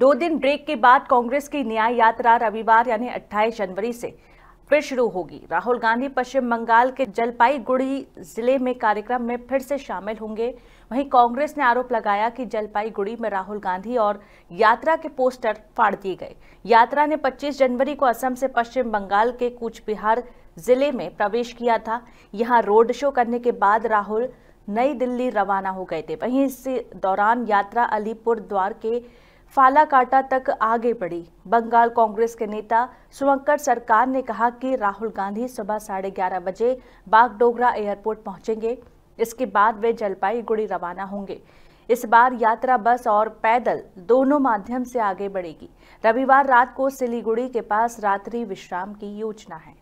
दो दिन ब्रेक के बाद कांग्रेस की न्याय यात्रा रविवार यानी अट्ठाईस जनवरी से फिर शुरू होगी राहुल गांधी पश्चिम बंगाल के जलपाईगुड़ी जिले में कार्यक्रम में फिर से शामिल होंगे वहीं कांग्रेस ने आरोप लगाया कि जलपाईगुड़ी में राहुल गांधी और यात्रा के पोस्टर फाड़ दिए गए यात्रा ने 25 जनवरी को असम से पश्चिम बंगाल के कूचबिहार जिले में प्रवेश किया था यहां रोड शो करने के बाद राहुल नई दिल्ली रवाना हो गए थे वहीं इस दौरान यात्रा अलीपुर द्वार के फालाकाटा तक आगे बढ़ी बंगाल कांग्रेस के नेता सुवंकर सरकार ने कहा कि राहुल गांधी सुबह साढ़े ग्यारह बजे बागडोगरा एयरपोर्ट पहुंचेंगे इसके बाद वे जलपाईगुड़ी रवाना होंगे इस बार यात्रा बस और पैदल दोनों माध्यम से आगे बढ़ेगी रविवार रात को सिलीगुड़ी के पास रात्रि विश्राम की योजना है